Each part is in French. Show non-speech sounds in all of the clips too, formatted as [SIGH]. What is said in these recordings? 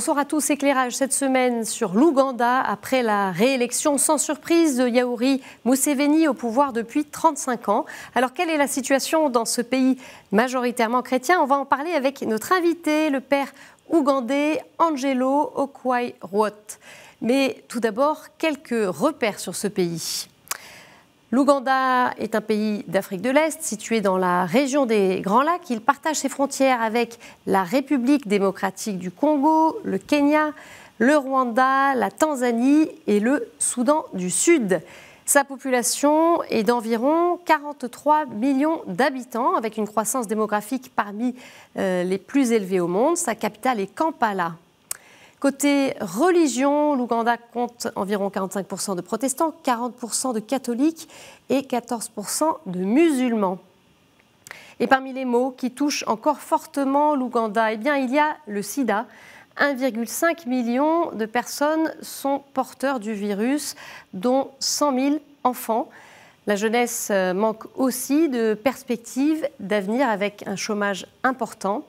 Bonsoir à tous. Éclairage cette semaine sur l'Ouganda après la réélection sans surprise de Yaouri Museveni au pouvoir depuis 35 ans. Alors quelle est la situation dans ce pays majoritairement chrétien On va en parler avec notre invité, le père ougandais Angelo Okwai-Ruot. Mais tout d'abord, quelques repères sur ce pays. L'Ouganda est un pays d'Afrique de l'Est situé dans la région des Grands Lacs. Il partage ses frontières avec la République démocratique du Congo, le Kenya, le Rwanda, la Tanzanie et le Soudan du Sud. Sa population est d'environ 43 millions d'habitants, avec une croissance démographique parmi euh, les plus élevées au monde. Sa capitale est Kampala. Côté religion, l'Ouganda compte environ 45% de protestants, 40% de catholiques et 14% de musulmans. Et parmi les maux qui touchent encore fortement l'Ouganda, eh bien, il y a le sida. 1,5 million de personnes sont porteurs du virus, dont 100 000 enfants. La jeunesse euh, manque aussi de perspectives d'avenir avec un chômage important.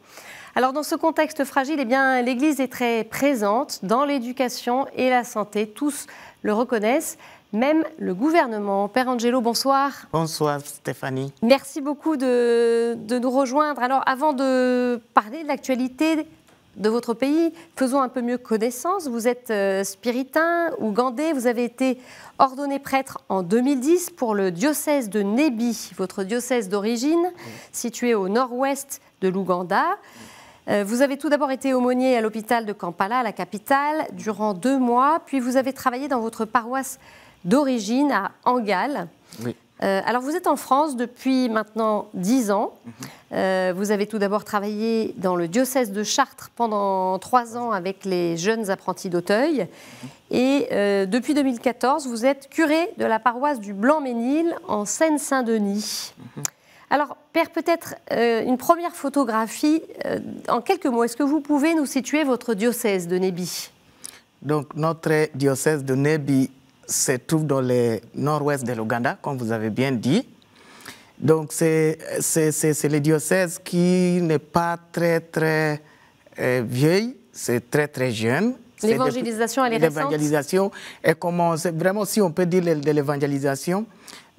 Alors dans ce contexte fragile, eh bien, l'Église est très présente dans l'éducation et la santé. Tous le reconnaissent, même le gouvernement. Père Angelo, bonsoir. Bonsoir Stéphanie. Merci beaucoup de, nous rejoindre. Alors avant de parler de l'actualité de votre pays, faisons un peu mieux connaissance. Vous êtes spiritain euh, spiritain, ougandais, vous avez été ordonné prêtre en 2010 pour le diocèse de Nebi, votre diocèse d'origine, situé au nord-ouest de l'Ouganda. Euh, vous avez tout d'abord été aumônier à l'hôpital de Kampala, la capitale, durant deux mois, puis vous avez travaillé dans votre paroisse d'origine à Angal. Oui. Euh, alors vous êtes en France depuis maintenant dix ans. Mhm. Euh, vous avez tout d'abord travaillé dans le diocèse de Chartres pendant trois ans avec les jeunes apprentis d'Auteuil. Mhm. Et depuis 2014, vous êtes curé de la paroisse du Blanc-Ménil en Seine-Saint-Denis. Mhm. Alors, Père, peut-être euh, une première photographie. Euh, en quelques mots, est-ce que vous pouvez nous situer votre diocèse de Nébi Donc, notre diocèse de Nébi se trouve dans le nord-ouest de l'Ouganda, comme vous avez bien dit. Donc, c'est le diocèse qui n'est pas très, très euh, vieille, c'est très, très jeune. L'évangélisation, elle est récente L'évangélisation, elle commence, vraiment, si on peut dire de l'évangélisation,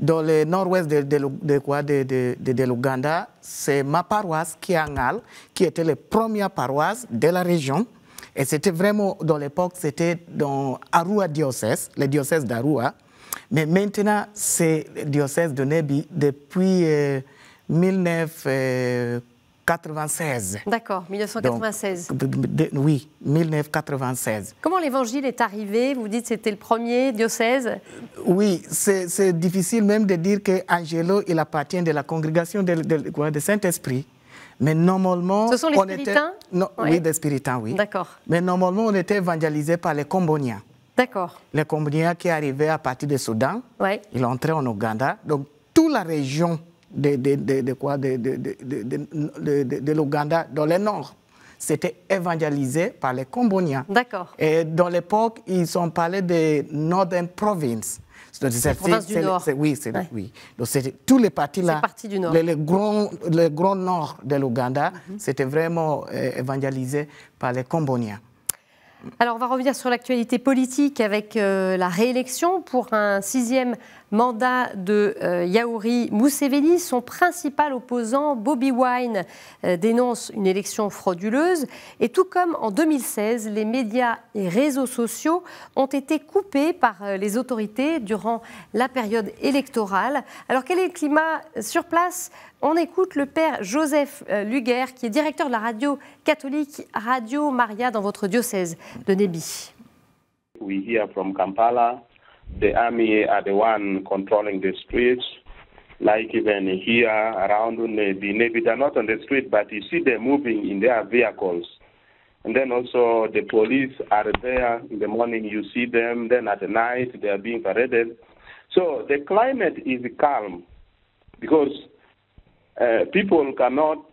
dans le nord-ouest de, de, de, l'Ouganda, c'est ma paroisse, Kiangal, qui était la première paroisse de la région. Et c'était vraiment, dans l'époque, c'était dans Arua diocèse, le diocèse d'Arua. Mais maintenant, c'est le diocèse de Nebi depuis 1940. Euh, 96. D'accord, 1996. oui, 1996. Comment l'évangile est arrivé Vous dites c'était le premier diocèse Oui, c'est difficile même de dire que Angelo, il appartient de la congrégation de, de Saint-Esprit. Mais normalement. Ce sont les on spiritains était, non, Oui, des spiritains, oui. D'accord. Mais normalement, on était évangélisé par les Comboniens. D'accord. Les Comboniens qui arrivaient à partir du Soudan, Oui. ils entraient en Ouganda. Donc, toute la région de, quoi de, l'Ouganda dans le nord. C'était évangélisé par les Comboniens D'accord. Et dans l'époque, ils ont parlé de Northern Province. la c'est du Nord. oui, c'est ouais. oui. tous les partis là. Parti du Nord. Le, grand, Nord de l'Ouganda, mhm. c'était vraiment euh, évangélisé par les Comboniens Alors on va revenir sur l'actualité politique avec euh, la réélection pour un sixième mandat de euh, Yaouri Mousseveni. Son principal opposant, Bobby Wine, euh, dénonce une élection frauduleuse. Et tout comme en 2016, les médias et réseaux sociaux ont été coupés par euh, les autorités durant la période électorale. Alors quel est le climat sur place on écoute le père Joseph Luguer, qui est directeur de la radio catholique Radio Maria dans votre diocèse de Nébi. oui from Kampala the army are the one controlling the streets. Like even here around Nebi, navy, they're not on the street, but you see them moving in their vehicles. And then also the police are there in the morning, you see them. Then at night, they are being paraded. So the climate is calm because uh, people cannot,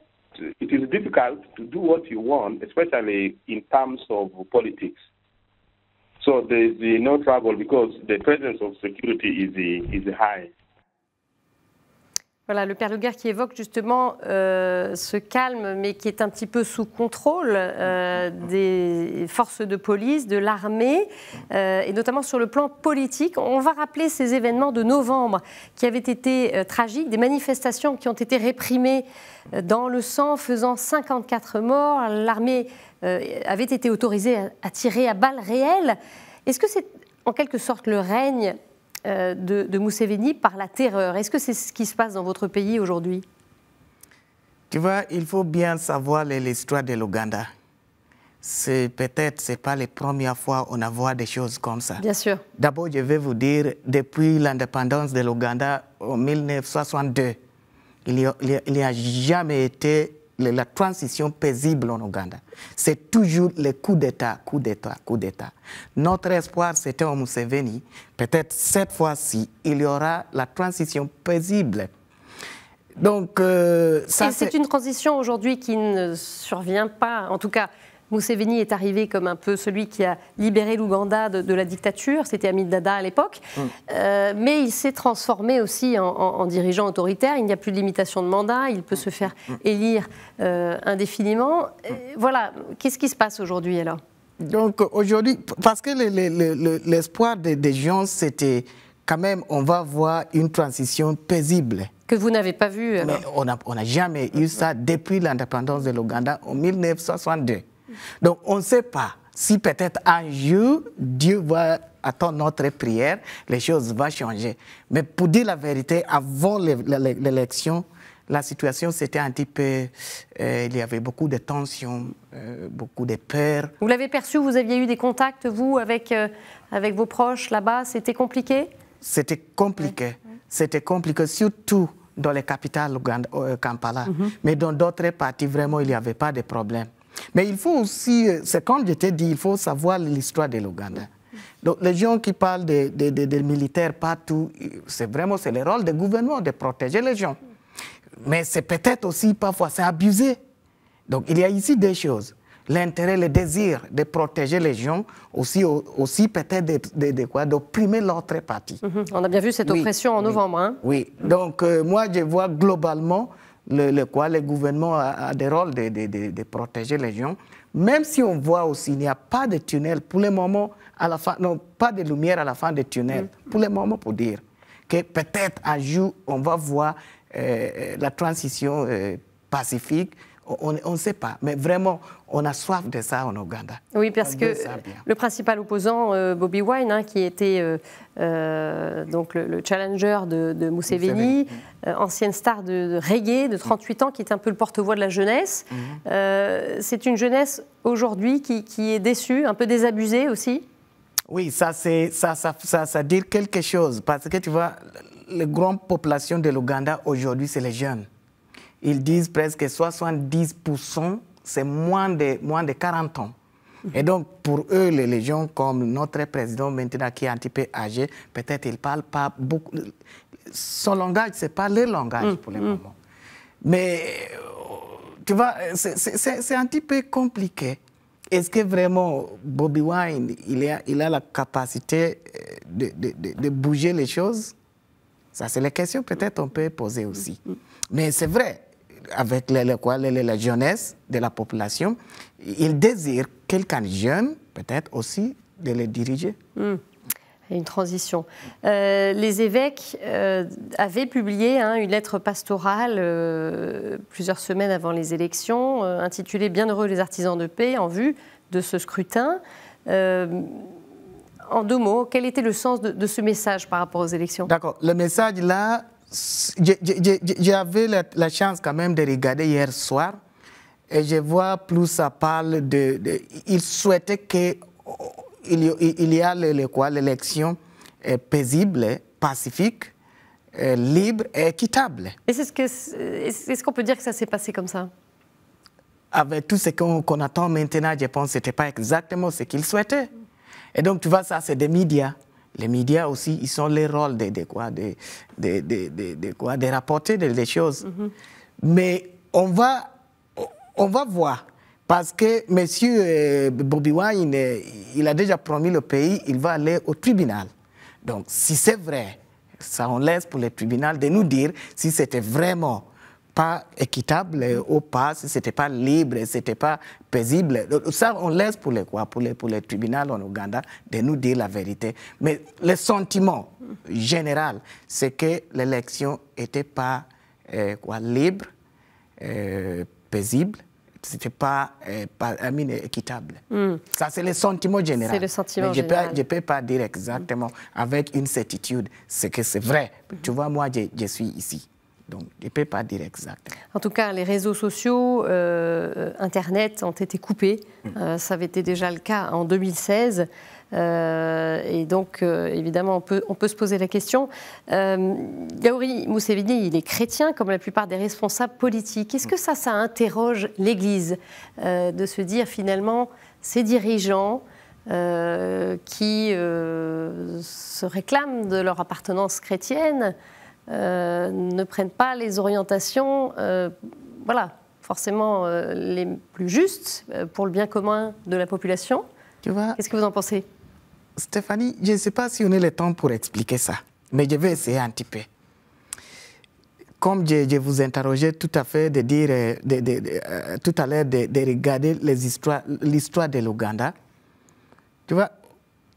it is difficult to do what you want, especially in terms of politics. So there is no trouble because the presence of security is, is high. Voilà, le père Luguer qui évoque justement euh, ce calme, mais qui est un petit peu sous contrôle euh, des forces de police, de l'armée, euh, et notamment sur le plan politique. On va rappeler ces événements de novembre qui avaient été tragiques, des manifestations qui ont été réprimées dans le sang, faisant 54 morts. L'armée avait été autorisée à, à tirer à balles réelles. Est-ce que c'est en quelque sorte le règne euh, de, de par la terreur. Est-ce que c'est ce qui se passe dans votre pays aujourd'hui Tu vois, il faut bien savoir l'histoire de l'Ouganda. C'est peut-être c'est pas la première fois on a vu des choses comme ça. Bien sûr. D'abord, je vais vous dire, depuis l'indépendance de l'Ouganda en 1962, il n'y a, jamais été la transition paisible en Ouganda. C'est toujours les coups d'État, coup d'État, coup d'État. Notre espoir, c'était en Museveni. Peut-être cette fois-ci, il y aura la transition paisible. Donc, euh, c'est une transition aujourd'hui qui ne survient pas, en tout cas Museveni est arrivé comme un peu celui qui a libéré l'Ouganda de, la dictature, c'était Hamid Dada à l'époque, mm. euh, mais il s'est transformé aussi en, dirigeant autoritaire, il n'y a plus de limitation de mandat, il peut mm. se faire mm. élire euh, indéfiniment. Euh, voilà, qu'est-ce qui se passe aujourd'hui alors Donc aujourd'hui, parce que l'espoir des, gens, c'était quand même, on va voir une transition paisible. Que vous n'avez pas vu Mais on n'a jamais eu ça depuis l'indépendance de l'Ouganda en 1962. Donc on ne sait pas si peut-être un jour Dieu va attendre notre prière, les choses vont changer. Mais pour dire la vérité, avant l'élection, la situation, c'était un petit peu. Euh, il y avait beaucoup de tensions, euh, beaucoup de peurs. Vous l'avez perçu, vous aviez eu des contacts, vous, avec, euh, avec vos proches là-bas C'était compliqué C'était compliqué. C'était compliqué, surtout dans les capitales, Kampala. Mm-hmm. Mais dans d'autres parties, vraiment, il n'y avait pas de problème. Mais il faut aussi, euh, c'est comme je t'ai dit, il faut savoir l'histoire de l'Ouganda. Donc les gens qui parlent des militaires partout, c'est vraiment c'est le rôle du gouvernement de protéger les gens. Mais c'est peut-être aussi parfois, c'est abusé. Donc il y a ici des choses. L'intérêt, le désir de protéger les gens, aussi, aussi peut-être de, d'opprimer l'autre partie. Mhm. On a bien vu cette oppression en novembre. Hein. Oui, donc euh, moi je vois globalement le, quoi, le gouvernement a, des rôles de, protéger les gens. Même si on voit aussi, il n'y a pas de tunnel pour le moment, à la fin, non, pas de lumière à la fin des tunnels. Mm. Pour le moment, pour dire que peut-être un jour, on va voir euh, la transition euh, pacifique on ne sait pas. Mais vraiment, on a soif de ça en Ouganda. Oui, parce que le principal opposant, euh, Bobby Wine, hein, qui était euh, euh, donc le, challenger de, de Museveni, ancienne star de, reggae de 38 ans, qui est un peu le porte-voix de la jeunesse, mhm. c'est une jeunesse aujourd'hui qui, est déçue, un peu désabusée aussi Oui, ça, ça, ça, ça dit quelque chose. Parce que tu vois, la grande population de l'Ouganda aujourd'hui, c'est les jeunes ils disent presque 70%, c'est moins de, moins de 40 ans. Mhm. Et donc, pour eux, les gens comme notre président maintenant qui est un petit peu âgé, peut-être il ne parle pas beaucoup. Son langage, ce n'est pas leur langage mhm. pour le moment. Mais euh, tu vois, c'est un petit peu compliqué. Est-ce que vraiment Bobby Wine, il a, il a la capacité euh, de, de, de, de bouger les choses Ça, c'est la question peut-être on peut poser aussi. Mhm. Mais c'est vrai, avec les, les, les, jeunesse de la population, ils désirent quelqu'un jeune, peut-être aussi, de les diriger. Hmm. une transition. Euh, les évêques euh, avaient publié hein, une lettre pastorale euh, plusieurs semaines avant les élections, intitulée Bienheureux les artisans de paix en vue de ce scrutin. en deux mots, quel était le sens de, de ce message par rapport aux élections D'accord. Le message là, j'avais la, la, chance quand même de regarder hier soir et je vois plus ça parle de, de il souhaitait que oh, il, il y a l'élection euh, paisible, pacifique, euh, libre et équitable. Est-ce qu'on peut dire que ça s'est passé comme ça Avec tout ce qu'on attend maintenant, je pense que ce n'était pas exactement ce qu'il souhaitait. Et donc, tu vois, ça, c'est des médias les médias aussi, ils sont les rôle de quoi, de, quoi, de rapporter des choses. Mhm. Mais on va, on va voir. Parce que M. Euh, Bobby Wine, euh, il a déjà promis le pays, il va aller au tribunal. Donc, si c'est vrai, ça on laisse pour le tribunal de nous dire si c'était vraiment pas équitable ou euh, pas, c'était pas libre, c'était pas paisible. Ça, on laisse pour les quoi, pour les, pour les tribunaux en Ouganda de nous dire la vérité. Mais le sentiment général, c'est que l'élection n'était pas euh, quoi, libre, euh, paisible, c'était pas, pas équitable. Hmm. Ça, c'est le sentiment général. C'est le sentiment général. Je ne peux, pas dire exactement avec une certitude ce que c'est vrai. Tu vois, moi, je suis ici. Donc, je ne peux pas dire exact. En tout cas, les réseaux sociaux, euh, Internet ont été coupés. Mm. Euh, ça avait été déjà le cas en 2016. Euh, et donc, évidemment, on peut, se poser la question. Yaouri Moussevini, il est chrétien, comme la plupart des responsables politiques. Est-ce que ça, ça interroge l'Église de se dire finalement, ces dirigeants, qui se réclament de leur appartenance chrétienne, euh, ne prennent pas les orientations, euh, voilà, forcément euh, les plus justes pour le bien commun de la population. Tu Qu'est-ce que vous en pensez Stéphanie, je ne sais pas si on a le temps pour expliquer ça, mais je vais essayer un petit peu. Comme je, vous interrogeais tout à fait de dire, tout à l'heure, de, regarder l'histoire de l'Ouganda, tu vois,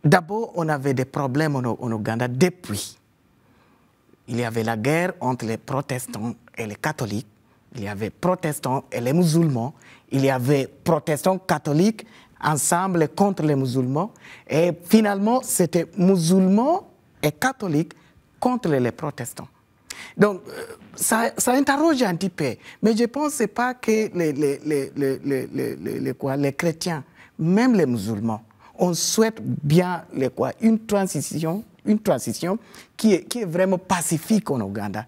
d'abord, on avait des problèmes en Ouganda depuis il y avait la guerre entre les protestants et les catholiques, il y avait protestants et les musulmans, il y avait protestants catholiques ensemble contre les musulmans, et finalement c'était musulmans et catholiques contre les protestants. Donc, euh, ça, interroge un petit peu. Mais je pense pas que les, les, les, chrétiens, même les musulmans, on souhaite bien les quoi, une transition une transition qui est, vraiment pacifique en Ouganda.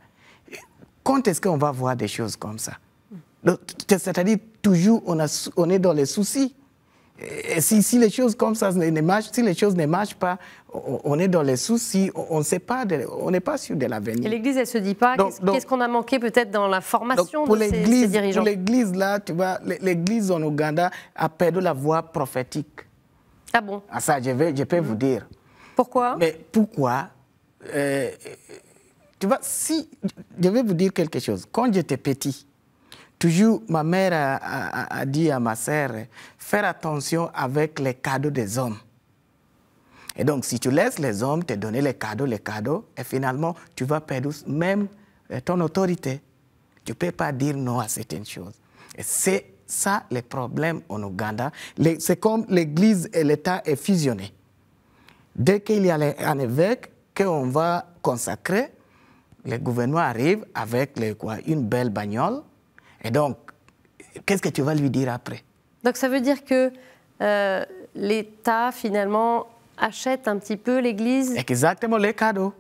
Quand est-ce qu'on va voir des choses comme ça C'est-à-dire, toujours, on, on est dans les soucis. Et si, les choses comme ça ne marchent, si les choses ne pas, on, est dans les soucis, on n'est pas, on n'est pas sûr de l'avenir. Et l'Église, elle se dit pas. Qu'est-ce qu'on a manqué peut-être dans la formation de ces, dirigeants Pour l'Église là, tu vois, l'Église en Ouganda a perdu la voie prophétique. Ah bon Ah ça, je, vais, je peux mm-hmm. vous dire. Pourquoi Mais pourquoi euh, Tu vois, si. Je vais vous dire quelque chose. Quand j'étais petit, toujours ma mère a, dit à ma sœur faire attention avec les cadeaux des hommes. Et donc, si tu laisses les hommes te donner les cadeaux, les cadeaux, et finalement, tu vas perdre même euh, ton autorité. Tu ne peux pas dire non à certaines choses. Et c'est ça le problème en Ouganda. C'est comme l'Église et l'État est fusionné. Dès qu'il y a un évêque qu'on va consacrer, le gouvernement arrive avec les, une belle bagnole. Et donc, qu'est-ce que tu vas lui dire après Donc ça veut dire que euh, l'État, finalement, achète un petit peu l'Église Exactement, les cadeaux.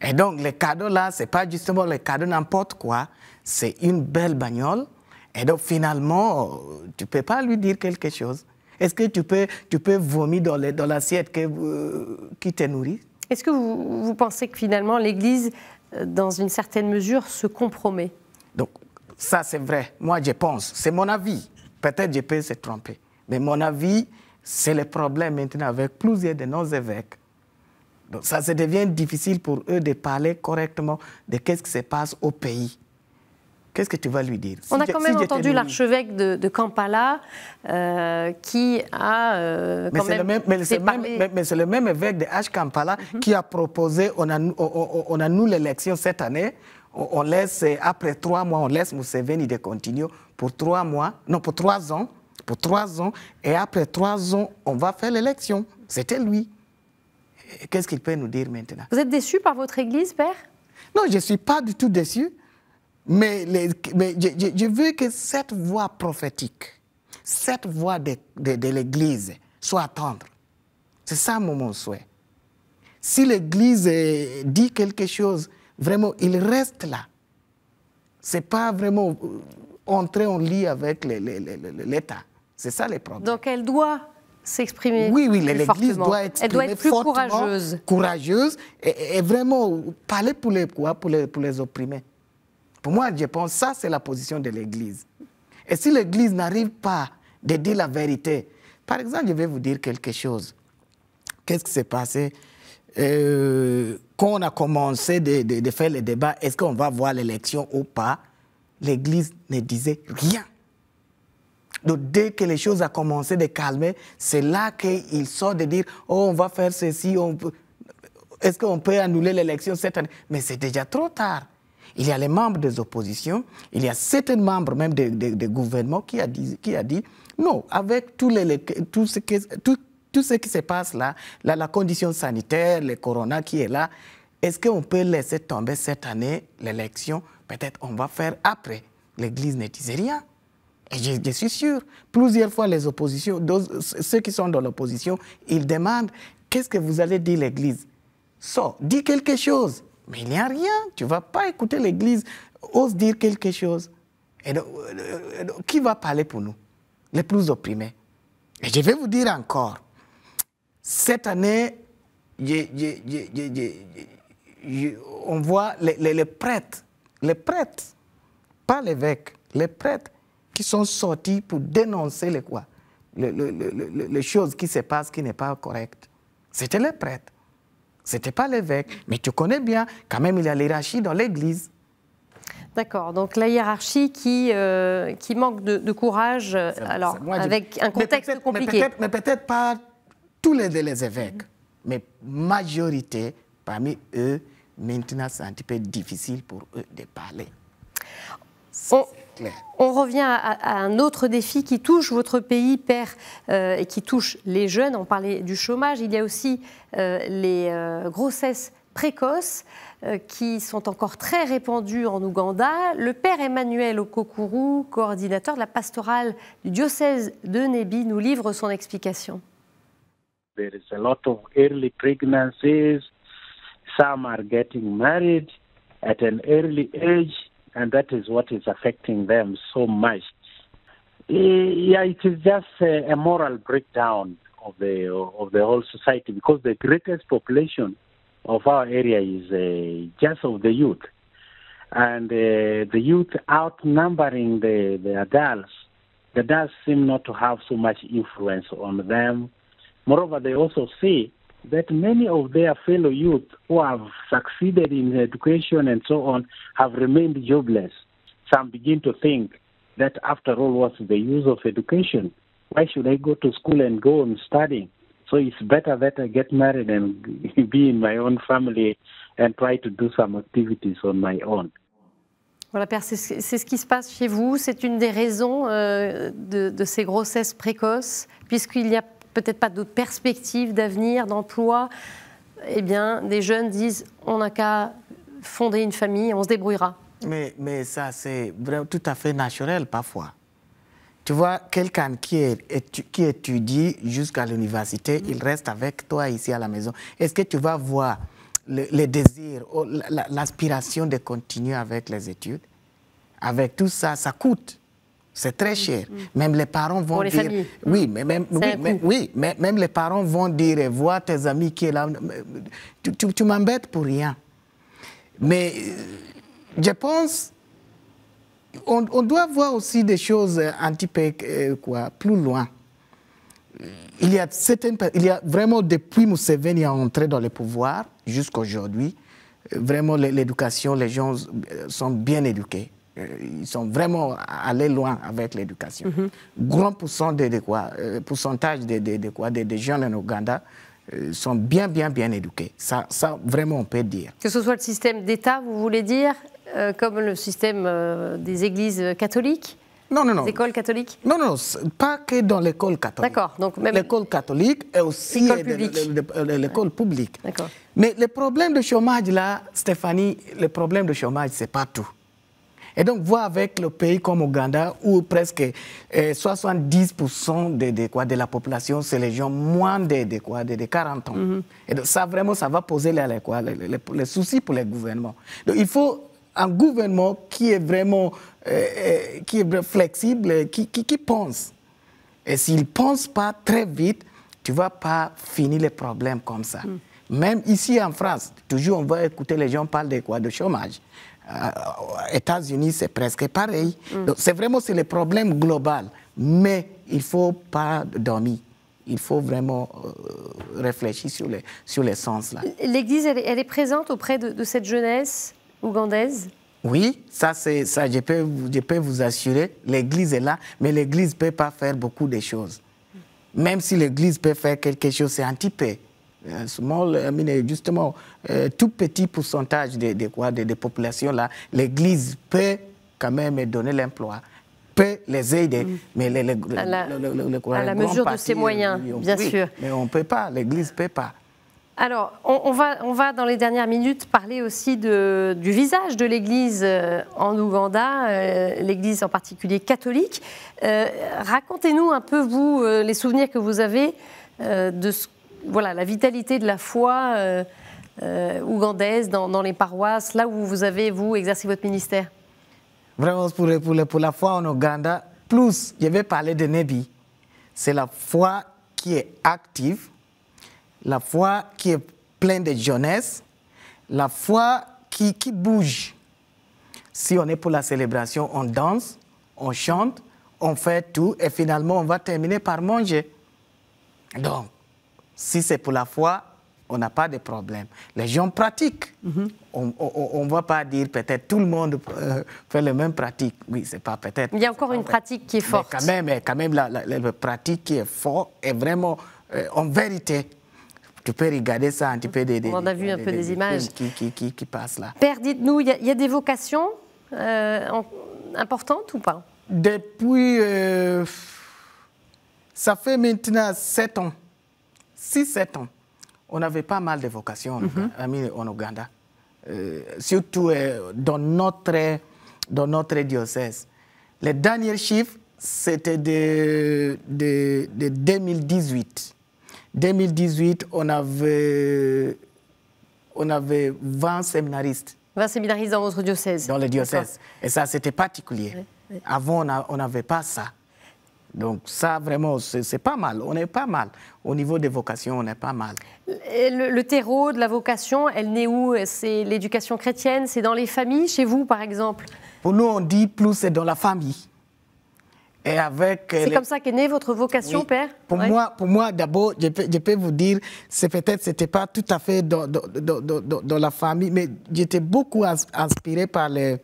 Et donc, les cadeaux là, ce n'est pas justement les cadeaux n'importe quoi. C'est une belle bagnole. Et donc, finalement, tu ne peux pas lui dire quelque chose. Est-ce que tu peux, tu peux vomir dans l'assiette euh, qui te nourrit Est-ce que vous, pensez que finalement l'Église, euh, dans une certaine mesure, se compromet Donc, ça c'est vrai. Moi, je pense. C'est mon avis. Peut-être je peux se tromper. Mais mon avis, c'est le problème maintenant avec plusieurs de nos évêques. Donc ça se devient difficile pour eux de parler correctement de ce qui se passe au pays. Qu'est-ce que tu vas lui dire On a quand même entendu l'archevêque de, Kampala euh, qui a euh, quand mais même, mais c'est le même évêque de H. Kampala mhm. qui a proposé, on a, on, nous l'élection cette année, on, laisse, après trois mois, on laisse Museveni de continuer pour trois mois, non, pour trois ans, pour trois ans, et après trois ans, on va faire l'élection. C'était lui. Qu'est-ce qu'il peut nous dire maintenant Vous êtes déçu par votre Église, Père Non, je ne suis pas du tout déçu. Mais, je, veux que cette voix prophétique, cette voix de, l'Église soit tendre. C'est ça mon, souhait. Si l'Église euh, dit quelque chose, vraiment, il reste là. Ce n'est pas vraiment euh, entrer en lit avec l'État. C'est ça les problèmes. Donc elle doit s'exprimer. Oui, oui, l'Église doit, elle doit être plus courageuse. Courageuse et, et, vraiment parler pour les, pour les, pour les opprimés. Pour moi, je pense que ça, c'est la position de l'Église. Et si l'Église n'arrive pas de dire la vérité, par exemple, je vais vous dire quelque chose. Qu'est-ce qui s'est passé euh, quand on a commencé de, faire le débat, est-ce qu'on va voir l'élection ou pas L'Église ne disait rien. Donc, dès que les choses ont commencé de calmer, c'est là qu'ils sortent de dire Oh, on va faire ceci, on est-ce qu'on peut annuler l'élection cette année Mais c'est déjà trop tard il y a les membres des oppositions, il y a certains membres même des, gouvernements qui a, dit, qui a dit non, avec tout, les, tout ce, qui, tout, ce qui se passe là, là, la condition sanitaire, le corona qui est là, est-ce qu'on peut laisser tomber cette année l'élection Peut-être on va faire après. L'Église ne disait rien. Et je, je, suis sûr, plusieurs fois les oppositions, ceux qui sont dans l'opposition, ils demandent qu'est-ce que vous allez dire l'Église Sors, dis quelque chose. Mais il n'y a rien. Tu ne vas pas écouter l'Église. Ose dire quelque chose. Et euh, euh, qui va parler pour nous Les plus opprimés. Et je vais vous dire encore, cette année, on voit les, prêtres, les prêtres, pas l'évêque, les prêtres qui sont sortis pour dénoncer les les, choses qui se passent qui n'est pas correctes. C'était les prêtres. C'était pas l'évêque. Mais tu connais bien, quand même, il y a l'hierarchie dans l'Église. D'accord, donc la hiérarchie qui, euh, qui manque de, courage, euh, alors avec un contexte compliqué. Mais peut-être pas tous les, évêques, mais majorité parmi eux, maintenant c'est un petit peu difficile pour eux de parler. On revient à, un autre défi qui touche votre pays, père, euh, et qui touche les jeunes. On parlait du chômage. Il y a aussi euh, les euh, grossesses précoces qui sont encore très répandues en Ouganda. Le père Emmanuel Okokourou, coordinateur de la pastorale du diocèse de Nebi, nous livre son explication. There is a lot of early pregnancies. getting married at an early and that is what is affecting them so much. Eh, yeah, it is just a, a moral breakdown of the of the whole society because the greatest population of our area is uh, just of the youth, and uh, the youth outnumbering the the adults. The adults seem not to have so much influence on them. Moreover, they also see that many of their fellow youth who have succeeded in education and so on have remained jobless. Some begin to think that after all, what's the use of education? Why should I go to school and go on studying? So it's better that I get married and [LAUGHS] be in my own family and try to do some activities on my own. Voilà, Père, c'est ce qui se passe chez vous. C'est une des raisons euh, de, de, ces grossesses précoces, puisqu'il n'y a peut-être pas d'autres perspectives d'avenir, d'emploi, eh bien, des jeunes disent on n'a qu'à fonder une famille, on se débrouillera. Mais, mais ça, c'est tout à fait naturel parfois. Tu vois, quelqu'un qui, est, qui étudie jusqu'à l'université, il reste avec toi ici à la maison. Est-ce que tu vas voir le désir, oh, l'aspiration de continuer avec les études Avec tout ça, ça coûte. C'est très mm, cher. Mm. Même les parents vont dire. Oui, mais même, les parents vont dire eh, vois tes amis qui est là. Tu, m'embêtes pour rien. Mais euh, je pense. On, doit voir aussi des choses un euh, petit peu quoi, plus loin. Il y a il a vraiment depuis Museveni est entré dans le pouvoir jusqu'aujourd'hui, euh, vraiment l'éducation, les gens sont bien éduqués. Euh, ils sont vraiment allés loin avec l'éducation. Mhm. Grand pourcentage de, euh, pourcentage des de, quoi, des jeunes en Ouganda euh, sont bien, bien, bien éduqués. Ça, ça, vraiment, on peut dire. Que ce soit le système d'État, vous voulez dire, comme le système des églises catholiques non, non, non. L'école catholique Non, non, pas que dans l'école catholique. D'accord. Donc même... L'école catholique est aussi l'école publique. D'accord. Mais le problème de chômage, là, Stéphanie, le problème de chômage, c'est pas tout. Et donc, voir avec le pays comme Ouganda, où presque 70% eh, de, quoi, de la population, c'est les gens moins de, de, 40 ans. Mhm. Et donc, ça, vraiment, ça va poser les, les, soucis pour les gouvernements. Donc, il faut un gouvernement qui est vraiment eh, eh, qui est flexible, qui, qui, pense. Et s'il ne pense pas très vite, tu ne vas pas finir les problèmes comme ça. Mhm. Même ici en France, toujours on va écouter les gens parler de quoi De chômage aux euh, États-Unis, c'est presque pareil. Mm. c'est vraiment le problème global. Mais il ne faut pas dormir. Il faut vraiment euh, réfléchir sur les, sur les sens. L'Église, elle, est présente auprès de, cette jeunesse ougandaise oui, ça, c'est, ça je, peux, je peux vous assurer, l'Église est là, mais l'Église ne peut pas faire beaucoup de choses. Même si l'Église peut faire quelque chose, c'est un petit peu un euh, small, euh, euh, justement, tout petit pourcentage des de, quoi, de, populations là, l'Église peut quand même donner l'emploi peut les aider, mm. mais les, à la, mesure de ses moyens, bien sûr. Mais on ne peut pas, l'Église ne peut pas. Alors, on, va, on va dans les dernières minutes parler aussi de, du visage de l'Église en Ouganda, l'Église en particulier catholique. Racontez-nous un peu, vous, les souvenirs que vous avez de ce voilà, la vitalité de la foi euh, euh, ougandaise dans, les paroisses, là où vous avez, vous, exercé votre ministère Vraiment, pour, la foi en Ouganda, plus, je vais parler de Nebi. C'est la foi qui est active, la foi qui est pleine de jeunesse, la foi qui, qui bouge. Si on est pour la célébration, on danse, on chante, on fait tout et finalement on va terminer par manger. Donc, si c'est pour la foi, on n'a pas de problème. Les gens pratiquent. Mhm. On ne va pas dire peut-être tout le monde euh, fait les mêmes pratiques. Oui, c'est pas peut-être. Il y a encore une pratique qui est forte. Mais quand même, quand même la, pratique qui est forte est vraiment euh, en vérité. Tu peux regarder ça un petit peu. Des, on a vu un peu des, images qui, qui, qui, qui, passent là. Père, dites-nous, il y, a des vocations euh, importantes ou pas Depuis, ça fait maintenant sept ans 6-7 ans, on avait pas mal de vocations mhm. en Ouganda, euh, surtout euh, dans, notre, dans notre diocèse. Les derniers chiffres, c'était de, de, de 2018. 2018, on avait, on avait 20 séminaristes. 20 séminaristes dans votre diocèse Dans le diocèse. Et ça, c'était particulier. Avant, on n'avait pas ça. Donc ça, vraiment, c'est pas mal. On est pas mal. Au niveau des vocations, on est pas mal. Le, terreau de la vocation, elle naît où C'est l'éducation chrétienne C'est dans les familles, chez vous, par exemple Pour nous, on dit plus c'est dans la famille. Et avec... Euh, c'est comme ça qu'est née votre vocation, père pour, moi, pour moi, d'abord, je, peux, vous dire, c'est peut-être, c'était pas tout à fait dans, la famille, mais j'étais beaucoup inspiré par les,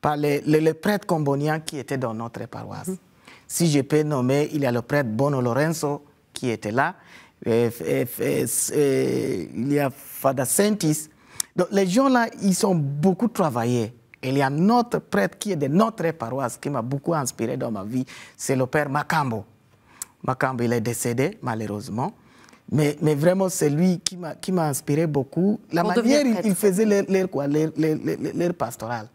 par les, prêtres comboniens qui étaient dans notre paroisse. Mmh. Si je peux nommer, il y a le prêtre Bono Lorenzo qui était là, il y a Fada Sentis. les gens-là, ils ont beaucoup travaillé. Il y a notre prêtre qui est de notre paroisse, qui m'a beaucoup inspiré dans ma vie, c'est le père Macambo. Macambo, il est décédé, malheureusement. Mais, mais vraiment, c'est lui qui m'a inspiré beaucoup. La manière il faisait l'air pastoral.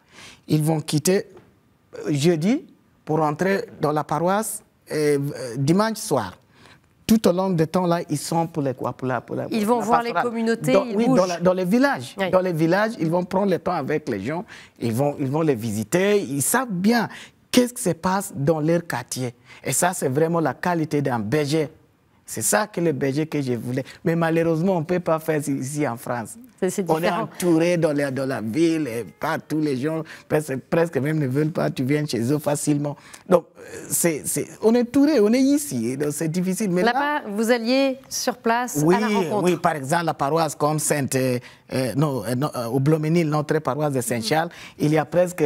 Ils vont quitter euh, jeudi, pour entrer dans la paroisse euh, euh, dimanche soir. Tout au long de temps-là, ils sont pour les quoi pour Ils vont voir les communautés, dans, oui, Dans, les villages. Dans les villages, ils vont prendre le temps avec les gens, ils vont, ils vont les visiter, ils savent bien qu'est-ce qui se passe dans leur quartier. Et ça, c'est vraiment la qualité d'un berger c'est ça que le berger que je voulais. Mais malheureusement, on ne peut pas faire ici en France. on est entouré dans, la, ville et pas tous les gens, presque, même ne veulent pas, tu viens chez eux facilement. Donc, euh, on est entouré, on est ici, donc c'est difficile. là-bas, vous alliez sur place oui, à la rencontre Oui, par exemple, la paroisse comme Sainte, euh, euh, non, au notre paroisse de Saint-Charles, il y a presque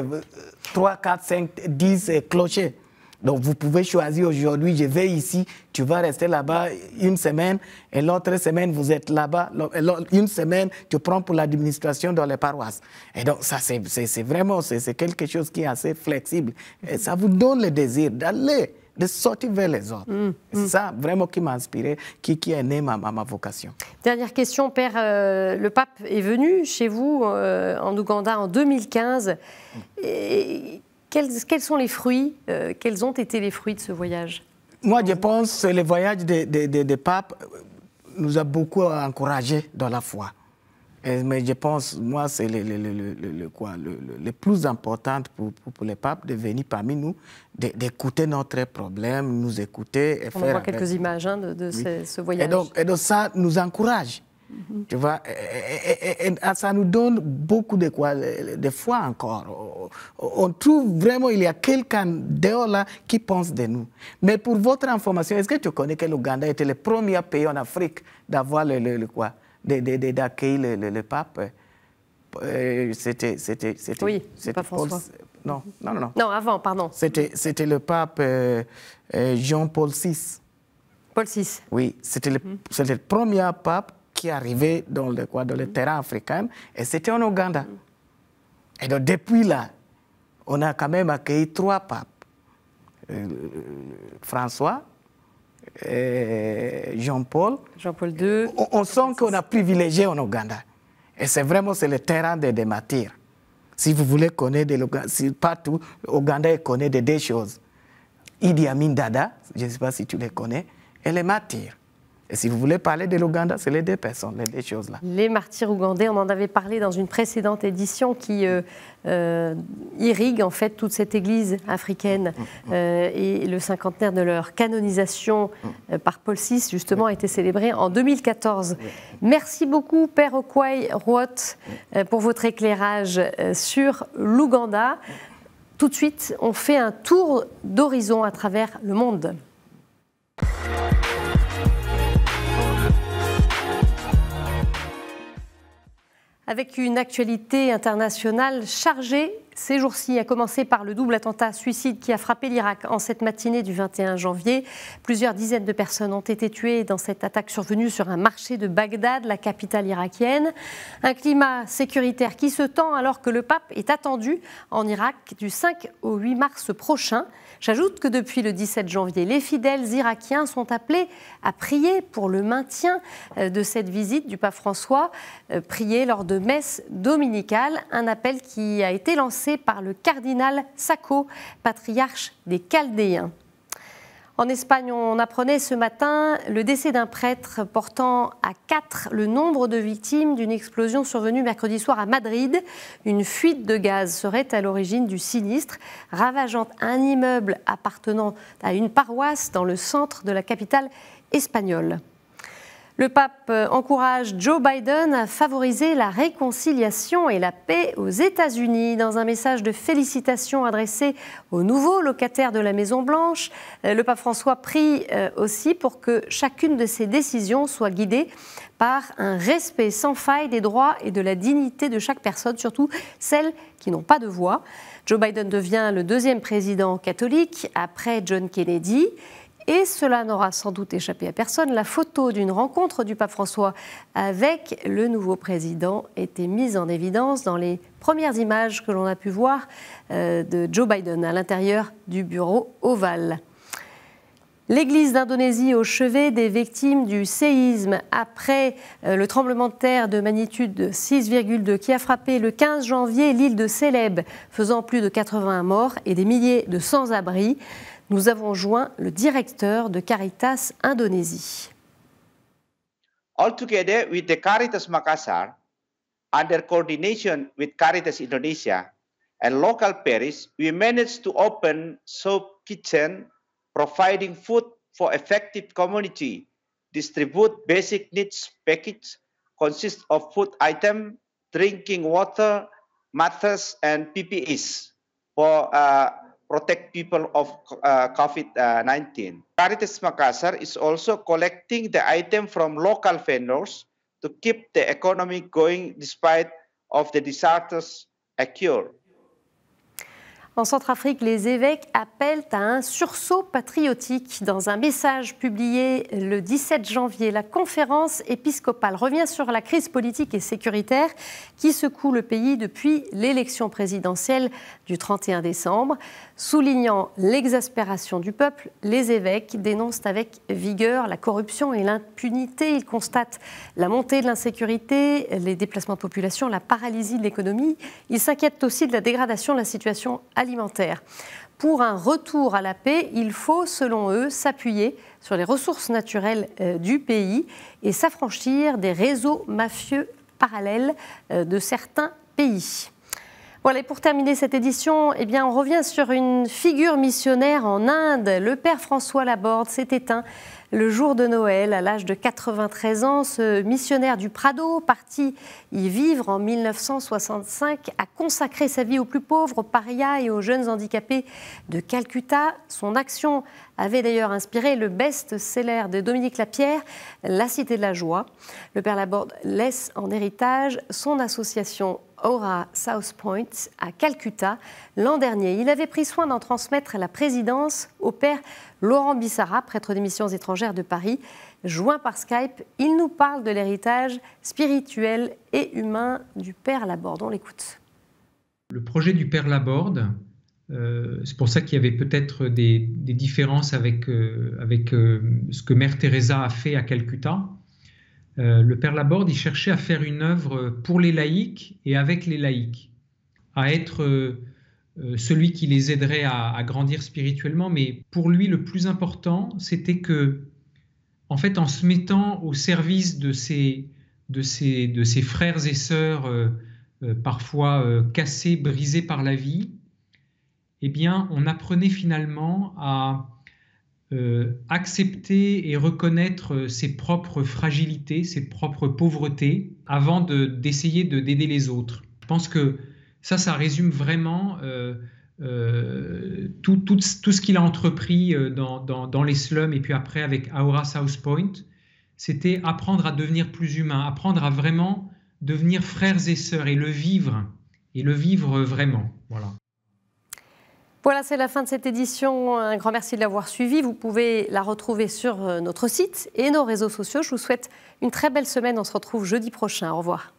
3, 4, 5, 10 clochers. Donc vous pouvez choisir aujourd'hui, je vais ici, tu vas rester là-bas une semaine, et l'autre semaine, vous êtes là-bas, une semaine, tu prends pour l'administration dans les paroisses. Et donc ça, c'est vraiment, c'est quelque chose qui est assez flexible. Et ça vous donne le désir d'aller, de sortir vers les autres. Mm, mm. C'est ça vraiment qui m'a inspiré, qui, qui est né ma, ma, vocation. Dernière question, Père. Euh, le pape est venu chez vous euh, en Ouganda en 2015. Et quels, sont les fruits, euh, quels ont été les fruits de ce voyage Moi, je pense que le voyage des papes nous a beaucoup encouragés dans la foi. mais je pense, moi, c'est le, le, le, le, plus important pour, pour, les papes de venir parmi nous, d'écouter notre problème, nous écouter. Et On voit quelques images hein, de, de ce, voyage. Et et donc ça nous encourage. Tu vois, ça nous donne beaucoup de quoi, foi encore. On trouve vraiment, il y a quelqu'un dehors là qui pense de nous. Mais pour votre information, est-ce que tu connais que l'Ouganda était le premier pays en Afrique d'avoir le, le, d'accueillir le, pape euh, C'était, c'était, c'était. Oui, c'était pas François. Non, non, non, non. avant, pardon. C'était, c'était le pape euh, euh, Jean-Paul VI. Paul VI. Oui, c'était le, mhm. le premier pape qui arrivait dans le, quoi, dans le terrain africain, et c'était en Ouganda. Et donc, depuis là, on a quand même accueilli trois papes. Euh, François, euh, Jean-Paul. Jean-Paul II. On, sent qu'on a privilégié en Ouganda. Et c'est vraiment c'est le terrain des, matières. Si vous voulez connaître partout, Ouganda connaît des deux choses. Idi Amin Dada, je ne sais pas si tu les connais, et les martyrs. Et si vous voulez parler de l'Ouganda, c'est les deux personnes, les deux choses-là. Les martyrs ougandais, on en avait parlé dans une précédente édition qui euh, euh, irrigue en fait toute cette église africaine mm, mm, euh, et le cinquantenaire de leur canonisation mm. par Paul VI justement a été célébré en 2014. Merci beaucoup Père Okwai Ruot pour votre éclairage sur l'Ouganda. Tout de suite, on fait un tour d'horizon à travers le monde. Avec une actualité internationale chargée ces jours-ci, à commencer par le double attentat suicide qui a frappé l'Irak en cette matinée du 21 janvier. Plusieurs dizaines de personnes ont été tuées dans cette attaque survenue sur un marché de Bagdad, la capitale irakienne. Un climat sécuritaire qui se tend alors que le pape est attendu en Irak du 5 au 8 mars prochain. J'ajoute que depuis le 17 janvier, les fidèles irakiens sont appelés à prier pour le maintien euh, de cette visite du pape François, euh, prier lors de messes dominicales, un appel qui a été lancé par le cardinal Sacco, patriarche des Chaldéens. En Espagne, on apprenait ce matin le décès d'un prêtre portant à 4 le nombre de victimes d'une explosion survenue mercredi soir à Madrid. Une fuite de gaz serait à l'origine du sinistre, ravageant un immeuble appartenant à une paroisse dans le centre de la capitale espagnole. Le pape encourage Joe Biden à favoriser la réconciliation et la paix aux États-Unis. Dans un message de félicitations adressé au nouveaux locataires de la Maison-Blanche, euh, le pape François prie euh, aussi pour que chacune de ses décisions soit guidée par un respect sans faille des droits et de la dignité de chaque personne, surtout celles qui n'ont pas de voix. Joe Biden devient le deuxième président catholique après John Kennedy. Et cela n'aura sans doute échappé à personne, la photo d'une rencontre du pape François avec le nouveau président était mise en évidence dans les premières images que l'on a pu voir euh, de Joe Biden à l'intérieur du bureau ovale. L'église d'Indonésie au chevet des victimes du séisme après euh, le tremblement de terre de magnitude 6,2 qui a frappé le 15 janvier l'île de Célèbes, faisant plus de 80 morts et des milliers de sans-abri. Nous avons joint le directeur de Caritas Indonésie. Altogether with the Caritas Makassar, under coordination with Caritas Indonesia and local parish, we managed to open soap kitchen providing food for affected community, distribute basic needs package consist of food item, drinking water, matters, and PPEs for uh, protect people of uh, COVID-19. Uh, Caritas Makassar is also collecting the item from local vendors to keep the economy going despite of the disasters occur. En Centrafrique, les évêques appellent à un sursaut patriotique. Dans un message publié le 17 janvier, la conférence épiscopale revient sur la crise politique et sécuritaire qui secoue le pays depuis l'élection présidentielle du 31 décembre. Soulignant l'exaspération du peuple, les évêques dénoncent avec vigueur la corruption et l'impunité. Ils constatent la montée de l'insécurité, les déplacements de population, la paralysie de l'économie. Ils s'inquiètent aussi de la dégradation de la situation alimentaire alimentaire. Pour un retour à la paix, il faut, selon eux, s'appuyer sur les ressources naturelles euh, du pays et s'affranchir des réseaux mafieux parallèles euh, de certains pays. Voilà, pour terminer cette édition, eh bien, on revient sur une figure missionnaire en Inde. Le père François Laborde s'est éteint le jour de Noël. À l'âge de 93 ans, ce missionnaire du Prado, parti y vivre en 1965, a consacré sa vie aux plus pauvres, aux parias et aux jeunes handicapés de Calcutta. Son action avait d'ailleurs inspiré le best-seller de Dominique Lapierre, La Cité de la Joie. Le Père Laborde laisse en héritage son association Aura South Point à Calcutta l'an dernier. Il avait pris soin d'en transmettre la présidence au père Laurent Bissara, prêtre des missions étrangères de Paris. Joint par Skype, il nous parle de l'héritage spirituel et humain du père Laborde. On l'écoute. Le projet du père Laborde, euh, c'est pour ça qu'il y avait peut-être des, différences avec, euh, avec euh, ce que Mère Teresa a fait à Calcutta euh, le Père Laborde, il cherchait à faire une œuvre pour les laïcs et avec les laïcs, à être euh, euh, celui qui les aiderait à, grandir spirituellement. Mais pour lui, le plus important, c'était que, en fait, en se mettant au service de ses, de frères et sœurs, parfois cassés, brisés par la vie, eh bien, on apprenait finalement à euh, accepter et reconnaître euh, ses propres fragilités, ses propres pauvretés, avant d'essayer de, d'aider les autres. Je pense que ça, ça résume vraiment euh, tout, ce qu'il a entrepris dans, dans, les slums et puis après avec Aura South Point. C'était apprendre à devenir plus humain, apprendre à vraiment devenir frères et sœurs et le vivre, et le vivre vraiment. Voilà, c'est la fin de cette édition. Un grand merci de l'avoir suivie. Vous pouvez la retrouver sur euh, notre site et nos réseaux sociaux. Je vous souhaite une très belle semaine. On se retrouve jeudi prochain. Au revoir.